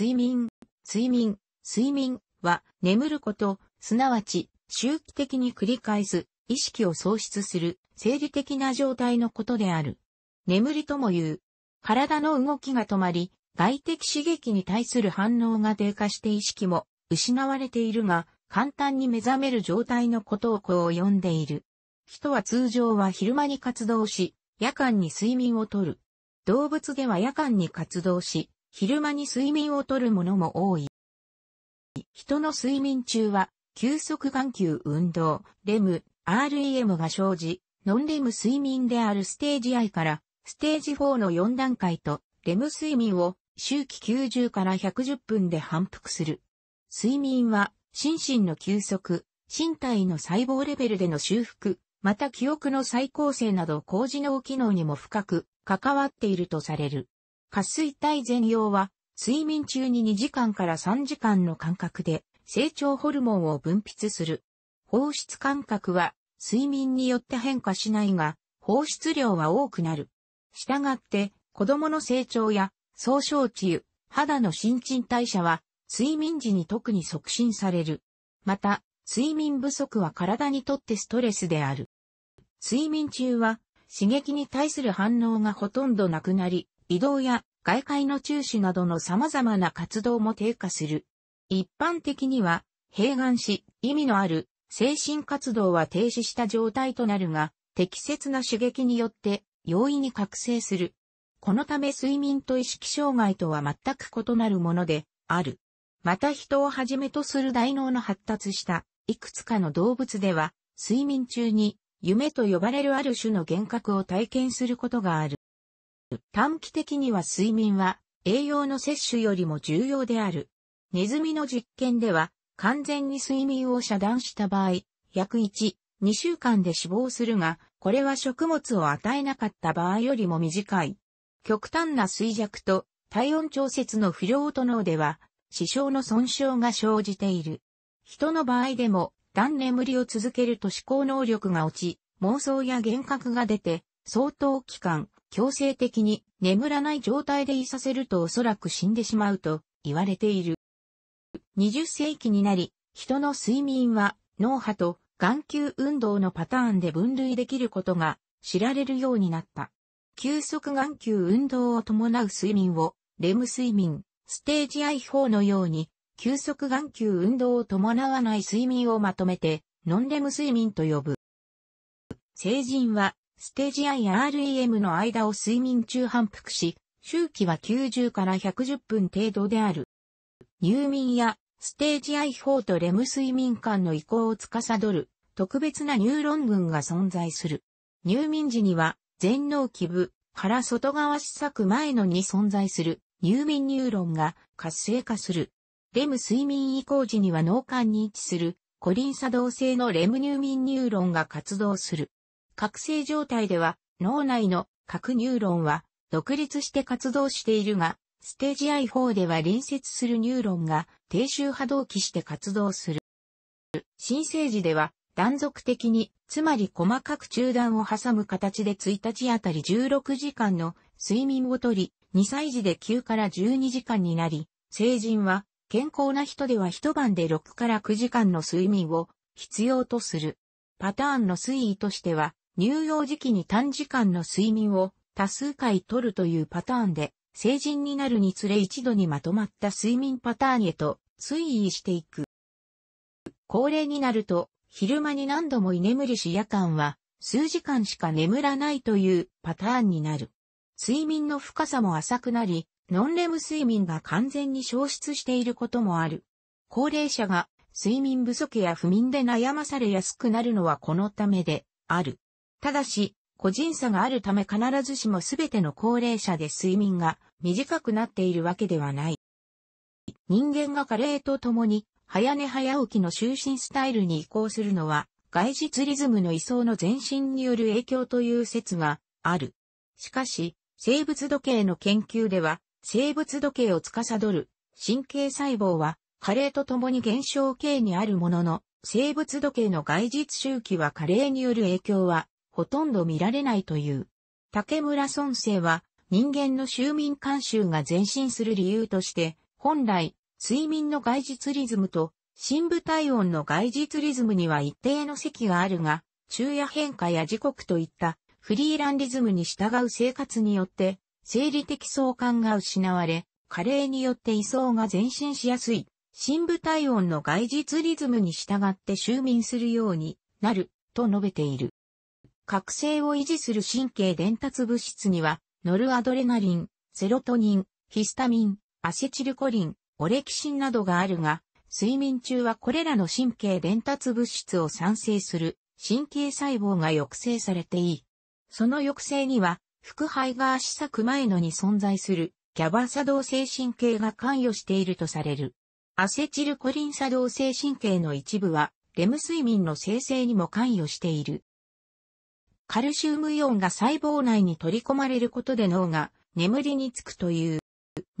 睡眠、睡眠、睡眠は眠ること、すなわち周期的に繰り返す、意識を喪失する、生理的な状態のことである。眠りとも言う。体の動きが止まり、外的刺激に対する反応が低下して意識も失われているが、簡単に目覚める状態のことをこう呼んでいる。人は通常は昼間に活動し、夜間に睡眠をとる。動物では夜間に活動し、昼間に睡眠をとるものも多い。人の睡眠中は、休息眼球運動、レム、REM が生じ、ノンレム睡眠であるステージ I からステージ4の4段階と、レム睡眠を周期90から110分で反復する。睡眠は、心身の休息、身体の細胞レベルでの修復、また記憶の再構成など高次脳機能にも深く関わっているとされる。下水体全容は、睡眠中に2時間から3時間の間隔で成長ホルモンを分泌する。放出間隔は睡眠によって変化しないが、放出量は多くなる。したがって、子供の成長や、総症治肌の新陳代謝は、睡眠時に特に促進される。また、睡眠不足は体にとってストレスである。睡眠中は、刺激に対する反応がほとんどなくなり、移動や外界の中止などの様々な活動も低下する。一般的には、併願し、意味のある精神活動は停止した状態となるが、適切な刺激によって容易に覚醒する。このため睡眠と意識障害とは全く異なるものである。また人をはじめとする大脳の発達したいくつかの動物では睡眠中に夢と呼ばれるある種の幻覚を体験することがある。短期的には睡眠は栄養の摂取よりも重要である。ネズミの実験では完全に睡眠を遮断した場合、約1、2週間で死亡するが、これは食物を与えなかった場合よりも短い。極端な衰弱と体温調節の不良と脳では、死傷の損傷が生じている。人の場合でも、断眠りを続けると思考能力が落ち、妄想や幻覚が出て、相当期間、強制的に眠らない状態でいさせるとおそらく死んでしまうと言われている。20世紀になり、人の睡眠は脳波と眼球運動のパターンで分類できることが知られるようになった。急速眼球運動を伴う睡眠をレム睡眠、ステージ I4 のように急速眼球運動を伴わない睡眠をまとめてノンレム睡眠と呼ぶ。成人はステージ I や REM の間を睡眠中反復し、周期は90から110分程度である。入眠やステージ I4 とレム睡眠間の移行を司る特別なニューロン群が存在する。入眠時には全脳基部から外側試策前のに存在する入眠ニューロンが活性化する。レム睡眠移行時には脳幹に位置するコリン作動性のレム入眠ニューロンが活動する。覚醒状態では、脳内の核ニューロンは独立して活動しているが、ステージ I4 では隣接するニューロンが低周波同期して活動する。新生児では断続的に、つまり細かく中断を挟む形で1日あたり16時間の睡眠をとり、2歳児で9から12時間になり、成人は健康な人では一晩で6から9時間の睡眠を必要とする。パターンの推移としては、乳幼児期に短時間の睡眠を多数回取るというパターンで、成人になるにつれ一度にまとまった睡眠パターンへと推移していく。高齢になると、昼間に何度も居眠りし夜間は数時間しか眠らないというパターンになる。睡眠の深さも浅くなり、ノンレム睡眠が完全に消失していることもある。高齢者が睡眠不足や不眠で悩まされやすくなるのはこのためである。ただし、個人差があるため必ずしもすべての高齢者で睡眠が短くなっているわけではない。人間が加齢とともに、早寝早起きの就寝スタイルに移行するのは、外実リズムの移相の前進による影響という説がある。しかし、生物時計の研究では、生物時計を司る神経細胞は、加齢とともに減少形にあるものの、生物時計の外実周期は加齢による影響はほとんど見られないという。竹村村生は人間の州民慣習が前進する理由として、本来、睡眠の外実リズムと、深部体温の外実リズムには一定の席があるが、昼夜変化や時刻といったフリーランリズムに従う生活によって、生理的相関が失われ、加齢によって位相が前進しやすい、深部体温の外実リズムに従って就眠するようになる、と述べている。覚醒を維持する神経伝達物質には、ノルアドレナリン、セロトニン、ヒスタミン、アセチルコリン、オレキシンなどがあるが、睡眠中はこれらの神経伝達物質を産生する神経細胞が抑制されていい。その抑制には、副肺が試作前のに存在するキャバ作動性神経が関与しているとされる。アセチルコリン作動性神経の一部は、レム睡眠の生成にも関与している。カルシウムイオンが細胞内に取り込まれることで脳が眠りにつくという。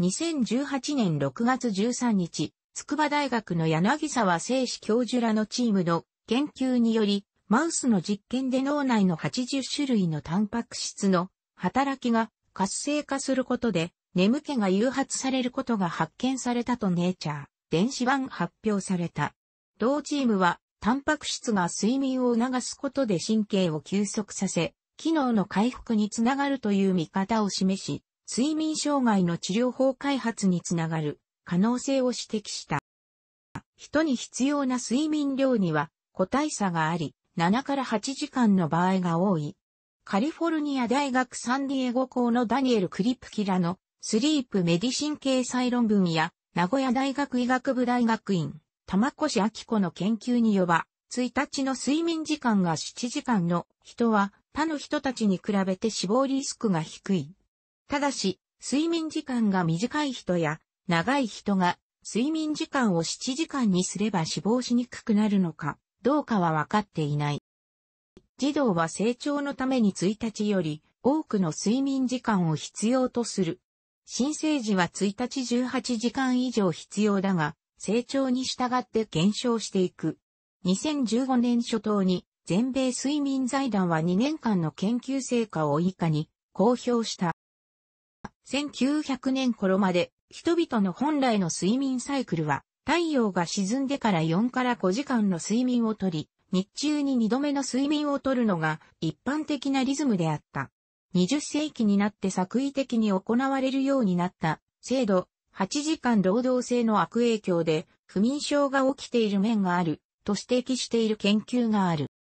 2018年6月13日、筑波大学の柳沢聖史教授らのチームの研究により、マウスの実験で脳内の80種類のタンパク質の働きが活性化することで眠気が誘発されることが発見されたとネイチャー電子版発表された。同チームはタンパク質が睡眠を促すことで神経を休息させ、機能の回復につながるという見方を示し、睡眠障害の治療法開発につながる可能性を指摘した。人に必要な睡眠量には個体差があり、7から8時間の場合が多い。カリフォルニア大学サンディエゴ校のダニエル・クリプキラのスリープメディシンサイ論文や名古屋大学医学部大学院玉越明子の研究によば、1日の睡眠時間が7時間の人は他の人たちに比べて死亡リスクが低い。ただし、睡眠時間が短い人や長い人が睡眠時間を7時間にすれば死亡しにくくなるのかどうかは分かっていない。児童は成長のために1日より多くの睡眠時間を必要とする。新生児は1日18時間以上必要だが、成長に従って減少していく。2015年初頭に全米睡眠財団は2年間の研究成果を以下に公表した。1900年頃まで人々の本来の睡眠サイクルは太陽が沈んでから4から5時間の睡眠をとり、日中に2度目の睡眠をとるのが一般的なリズムであった。20世紀になって作為的に行われるようになった制度8時間労働制の悪影響で不眠症が起きている面があると指摘している研究がある。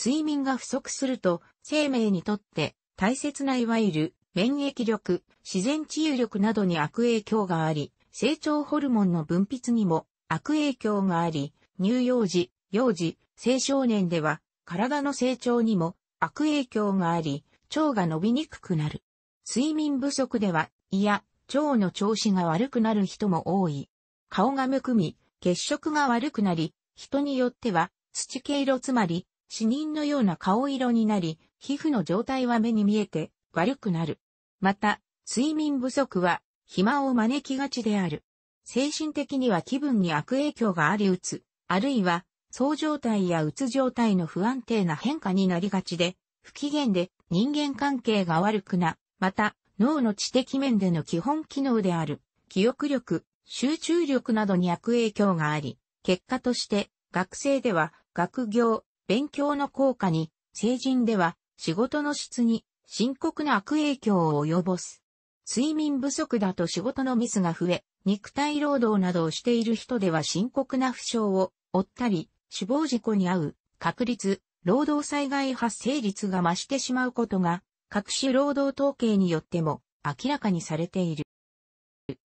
睡眠が不足すると生命にとって大切ないわゆる免疫力、自然治癒力などに悪影響があり、成長ホルモンの分泌にも悪影響があり、乳幼児、幼児、青少年では体の成長にも悪影響があり、腸が伸びにくくなる。睡眠不足では、いや腸の調子が悪くなる人も多い。顔がむくみ、血色が悪くなり、人によっては、土系色つまり、死人のような顔色になり、皮膚の状態は目に見えて悪くなる。また、睡眠不足は、肥満を招きがちである。精神的には気分に悪影響がありうつ、あるいは、そう状態やうつ状態の不安定な変化になりがちで、不機嫌で人間関係が悪くな、また、脳の知的面での基本機能である、記憶力、集中力などに悪影響があり、結果として学生では学業、勉強の効果に、成人では仕事の質に深刻な悪影響を及ぼす。睡眠不足だと仕事のミスが増え、肉体労働などをしている人では深刻な負傷を負ったり、死亡事故に遭う確率、労働災害発生率が増してしまうことが各種労働統計によっても明らかにされている。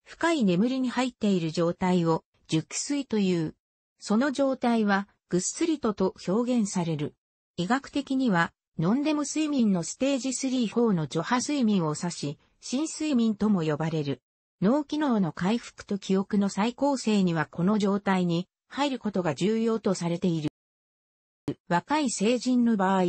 深い眠りに入っている状態を熟睡という。その状態はぐっすりとと表現される。医学的にはノンデム睡眠のステージ3-4の除波睡眠を指し、新睡眠とも呼ばれる。脳機能の回復と記憶の再構成にはこの状態に入ることが重要とされている。若い成人の場合、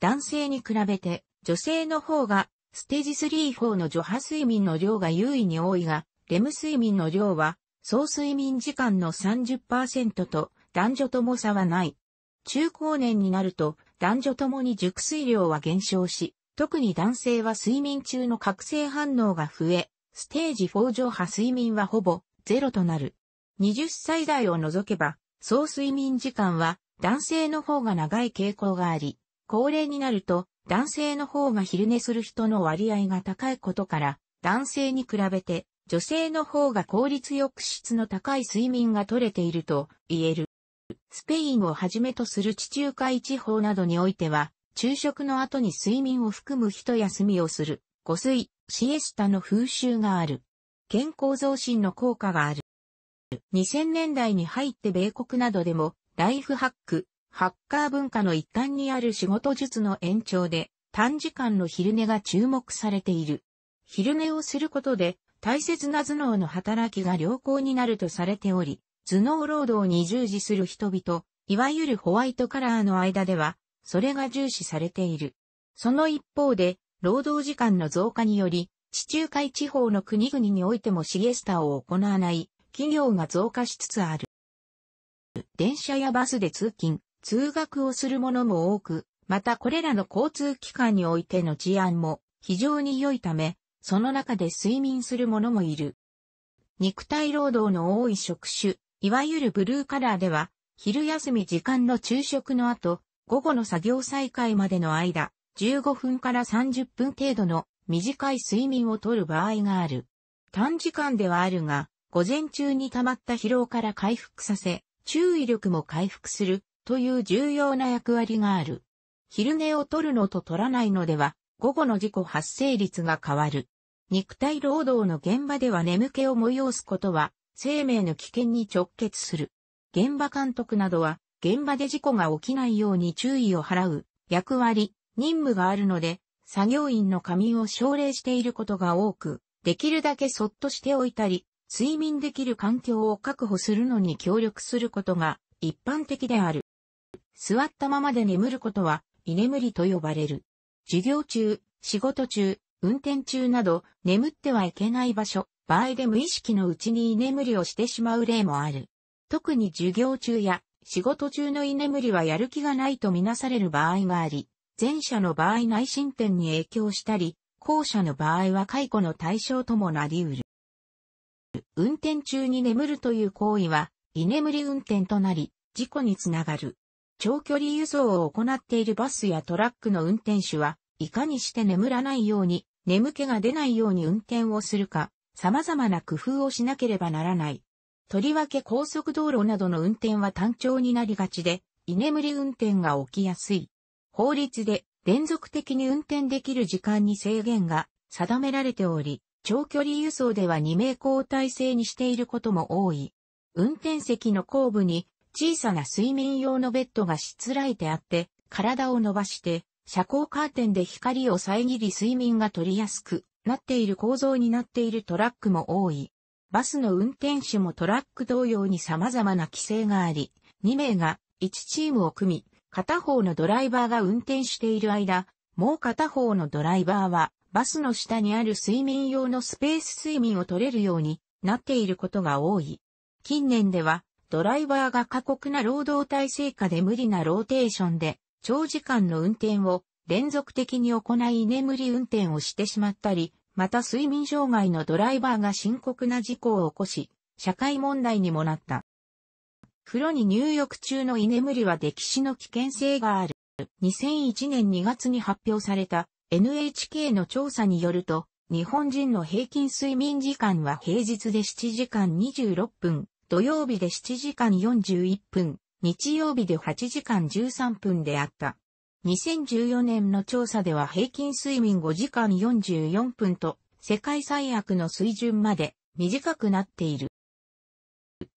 男性に比べて女性の方が、ステージ3-4の除波睡眠の量が優位に多いが、レム睡眠の量は、総睡眠時間の30%と、男女とも差はない。中高年になると、男女ともに熟睡量は減少し、特に男性は睡眠中の覚醒反応が増え、ステージ4上波睡眠はほぼゼロとなる。20歳代を除けば、総睡眠時間は男性の方が長い傾向があり、高齢になると男性の方が昼寝する人の割合が高いことから、男性に比べて女性の方が効率よく質の高い睡眠が取れていると言える。スペインをはじめとする地中海地方などにおいては、昼食の後に睡眠を含む人休みをする、誤睡、シエスタの風習がある。健康増進の効果がある。2000年代に入って米国などでも、ライフハック、ハッカー文化の一端にある仕事術の延長で、短時間の昼寝が注目されている。昼寝をすることで、大切な頭脳の働きが良好になるとされており、頭脳労働に従事する人々、いわゆるホワイトカラーの間では、それが重視されている。その一方で、労働時間の増加により、地中海地方の国々においてもシゲスタを行わない企業が増加しつつある。電車やバスで通勤、通学をする者も多く、またこれらの交通機関においての治安も非常に良いため、その中で睡眠する者もいる。肉体労働の多い職種、いわゆるブルーカラーでは、昼休み時間の昼食の後、午後の作業再開までの間、15分から30分程度の短い睡眠をとる場合がある。短時間ではあるが、午前中に溜まった疲労から回復させ、注意力も回復するという重要な役割がある。昼寝を取るのと取らないのでは、午後の事故発生率が変わる。肉体労働の現場では眠気を催すことは、生命の危険に直結する。現場監督などは、現場で事故が起きないように注意を払う、役割、任務があるので、作業員の仮眠を奨励していることが多く、できるだけそっとしておいたり、睡眠できる環境を確保するのに協力することが一般的である。座ったままで眠ることは、居眠りと呼ばれる。授業中、仕事中、運転中など、眠ってはいけない場所、場合で無意識のうちに居眠りをしてしまう例もある。特に授業中や仕事中の居眠りはやる気がないとみなされる場合があり、前者の場合内進点に影響したり、後者の場合は解雇の対象ともなり得る。運転中に眠るという行為は、居眠り運転となり、事故につながる。長距離輸送を行っているバスやトラックの運転手は、いかにして眠らないように、眠気が出ないように運転をするか、様々な工夫をしなければならない。とりわけ高速道路などの運転は単調になりがちで、居眠り運転が起きやすい。法律で連続的に運転できる時間に制限が定められており、長距離輸送では2名交代制にしていることも多い。運転席の後部に小さな睡眠用のベッドがしつらえてあって、体を伸ばして、遮光カーテンで光を遮り睡眠が取りやすくなっている構造になっているトラックも多い。バスの運転手もトラック同様に様々な規制があり、2名が1チームを組み、片方のドライバーが運転している間、もう片方のドライバーはバスの下にある睡眠用のスペース睡眠を取れるようになっていることが多い。近年ではドライバーが過酷な労働体制下で無理なローテーションで、長時間の運転を連続的に行い居眠り運転をしてしまったり、また睡眠障害のドライバーが深刻な事故を起こし、社会問題にもなった。風呂に入浴中の居眠りは歴史の危険性がある。2001年2月に発表された NHK の調査によると、日本人の平均睡眠時間は平日で7時間26分、土曜日で7時間41分、日曜日で8時間13分であった。2014年の調査では平均睡眠5時間44分と、世界最悪の水準まで短くなっている。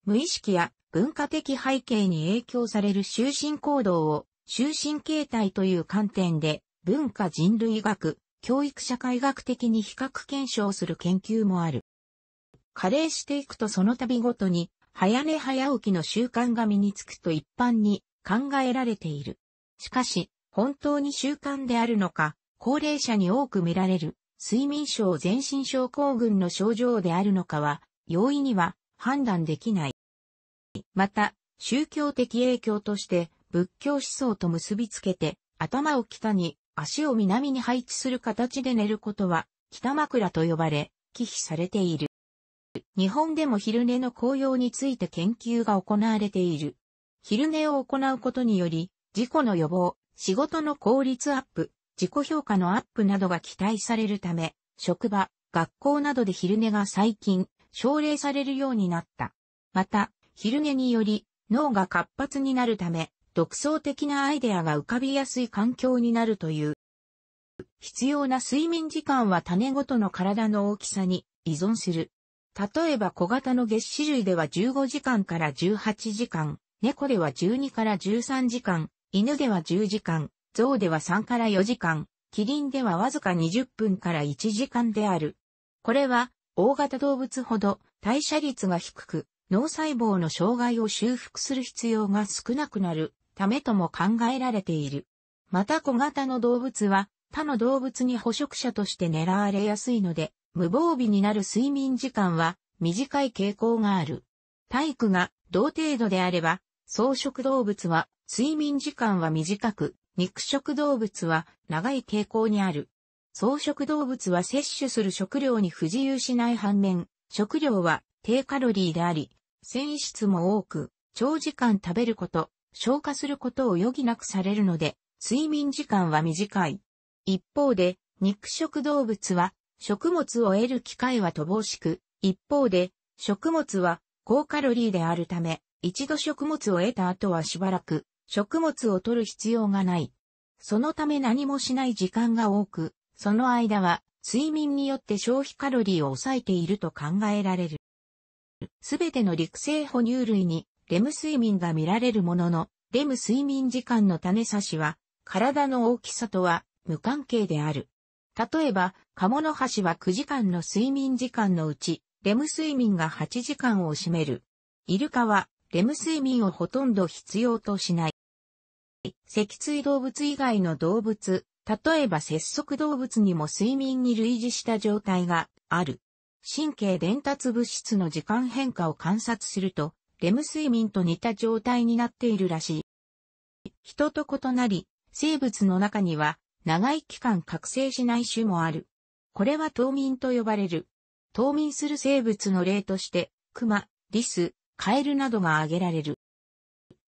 無意識や文化的背景に影響される就寝行動を就寝形態という観点で文化人類学、教育社会学的に比較検証する研究もある。加齢していくとその度ごとに早寝早起きの習慣が身につくと一般に考えられている。しかし、本当に習慣であるのか、高齢者に多く見られる、睡眠症全身症候群の症状であるのかは、容易には判断できない。また、宗教的影響として仏教思想と結びつけて、頭を北に、足を南に配置する形で寝ることは、北枕と呼ばれ、忌避されている。日本でも昼寝の効用について研究が行われている。昼寝を行うことにより、事故の予防、仕事の効率アップ、自己評価のアップなどが期待されるため、職場、学校などで昼寝が最近、奨励されるようになった。また、昼寝により、脳が活発になるため、独創的なアイデアが浮かびやすい環境になるという。必要な睡眠時間は種ごとの体の大きさに依存する。例えば小型の月子類では15時間から18時間、猫では12から13時間、犬では10時間、象では3から4時間、キリンではわずか20分から1時間である。これは、大型動物ほど代謝率が低く、脳細胞の障害を修復する必要が少なくなるためとも考えられている。また小型の動物は他の動物に捕食者として狙われやすいので、無防備になる睡眠時間は短い傾向がある。体育が同程度であれば、草食動物は睡眠時間は短く、肉食動物は長い傾向にある。草食動物は摂取する食料に不自由しない反面、食料は低カロリーであり、繊維質も多く、長時間食べること、消化することを余儀なくされるので、睡眠時間は短い。一方で、肉食動物は食物を得る機会は乏しく、一方で、食物は高カロリーであるため、一度食物を得た後はしばらく、食物を取る必要がない。そのため何もしない時間が多く、その間は、睡眠によって消費カロリーを抑えていると考えられる。すべての陸生哺乳類に、レム睡眠が見られるものの、レム睡眠時間の種差しは、体の大きさとは無関係である。例えば、カモノハシは9時間の睡眠時間のうち、レム睡眠が8時間を占める。イルカは、レム睡眠をほとんど必要としない。脊椎動物以外の動物、例えば節足動物にも睡眠に類似した状態がある。神経伝達物質の時間変化を観察すると、レム睡眠と似た状態になっているらしい。人と異なり、生物の中には長い期間覚醒しない種もある。これは冬眠と呼ばれる。冬眠する生物の例として、熊、リス、カエルなどが挙げられる。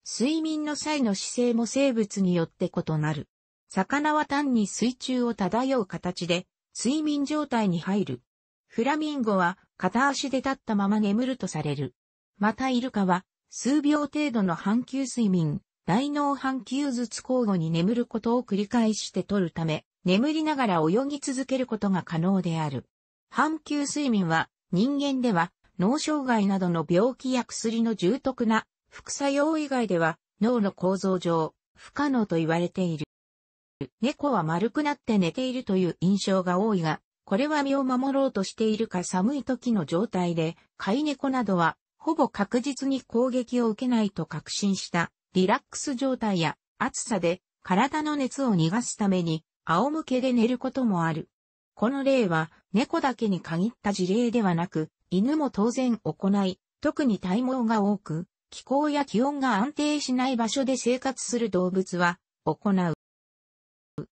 睡眠の際の姿勢も生物によって異なる。魚は単に水中を漂う形で、睡眠状態に入る。フラミンゴは片足で立ったまま眠るとされる。またイルカは数秒程度の半球睡眠、大脳半球ずつ交互に眠ることを繰り返して取るため、眠りながら泳ぎ続けることが可能である。半球睡眠は人間では脳障害などの病気や薬の重篤な副作用以外では脳の構造上不可能と言われている。猫は丸くなって寝ているという印象が多いが、これは身を守ろうとしているか寒い時の状態で、飼い猫などはほぼ確実に攻撃を受けないと確信したリラックス状態や暑さで体の熱を逃がすために仰向けで寝ることもある。この例は猫だけに限った事例ではなく、犬も当然行い、特に体毛が多く、気候や気温が安定しない場所で生活する動物は行う。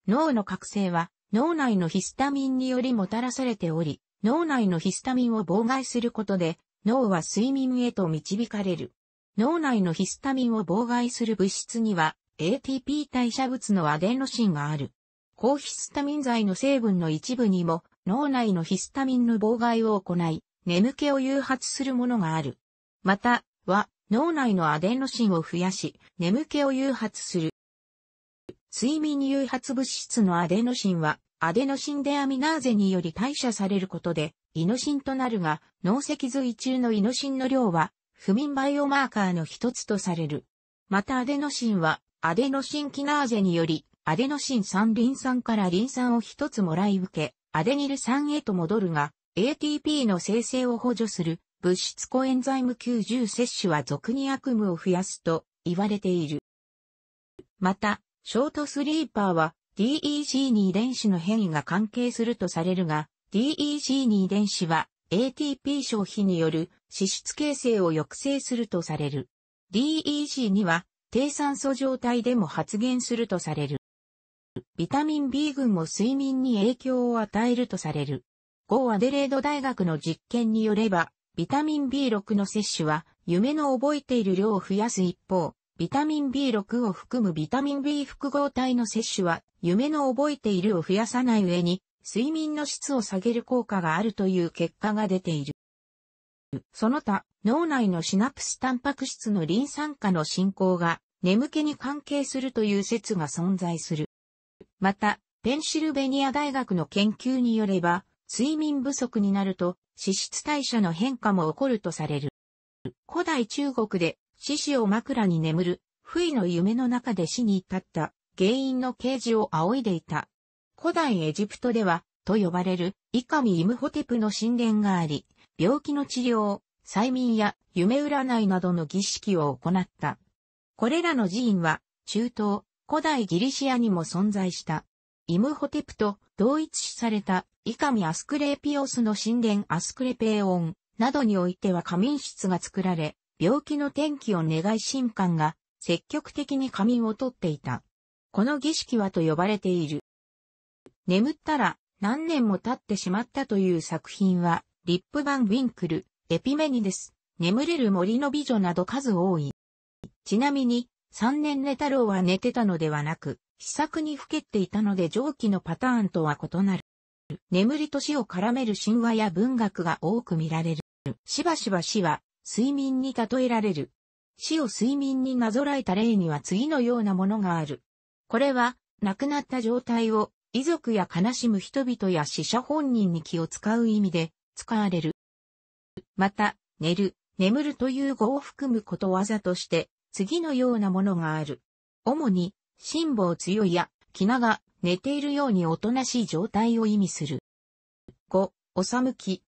脳の覚醒は脳内のヒスタミンによりもたらされており、脳内のヒスタミンを妨害することで脳は睡眠へと導かれる。脳内のヒスタミンを妨害する物質には ATP 代謝物のアデノシンがある。抗ヒスタミン剤の成分の一部にも脳内のヒスタミンの妨害を行い、眠気を誘発するものがある。また、は、脳内のアデノシンを増やし、眠気を誘発する。睡眠誘発物質のアデノシンは、アデノシンデアミナーゼにより代謝されることで、イノシンとなるが、脳脊髄中のイノシンの量は、不眠バイオマーカーの一つとされる。またアデノシンは、アデノシンキナーゼにより、アデノシン酸リン酸からリン酸を一つもらい受け、アデニル酸へと戻るが、ATP の生成を補助する物質コエンザイム90摂取は俗に悪夢を増やすと言われている。また、ショートスリーパーは DEG2 遺伝子の変異が関係するとされるが、DEG2 遺伝子は ATP 消費による脂質形成を抑制するとされる。DEC には低酸素状態でも発現するとされる。ビタミン B 群も睡眠に影響を与えるとされる。ゴーアデレード大学の実験によれば、ビタミン B6 の摂取は、夢の覚えている量を増やす一方、ビタミン B6 を含むビタミン B 複合体の摂取は、夢の覚えているを増やさない上に、睡眠の質を下げる効果があるという結果が出ている。その他、脳内のシナプスタンパク質のリン酸化の進行が眠気に関係するという説が存在する。また、ペンシルベニア大学の研究によれば、睡眠不足になると脂質代謝の変化も起こるとされる。古代中国で獅子を枕に眠る、不意の夢の中で死に至った原因の啓示を仰いでいた古代エジプトでは、と呼ばれる、イカミ・イムホテプの神殿があり、病気の治療、催眠や夢占いなどの儀式を行った。これらの寺院は、中東、古代ギリシアにも存在した。イムホテプと同一視されたイカミ・アスクレピオスの神殿アスクレペオンなどにおいては仮眠室が作られ、病気の転機を願い神官が積極的に仮眠をとっていた。この儀式はと呼ばれている。眠ったら何年も経ってしまったという作品は、リップ・バン・ウィンクル、エピメニです。眠れる森の美女など数多い。ちなみに、三年寝太郎は寝てたのではなく、試作にふけていたので上記のパターンとは異なる。眠りと死を絡める神話や文学が多く見られる。しばしば死は睡眠に例えられる。死を睡眠になぞらえた例には次のようなものがある。これは亡くなった状態を遺族や悲しむ人々や死者本人に気を使う意味で使われる。また、寝る、眠るという語を含むことわざとして、次のようなものがある。主に、辛抱強いや、気長、寝ているようにおとなしい状態を意味する。5、おさむき、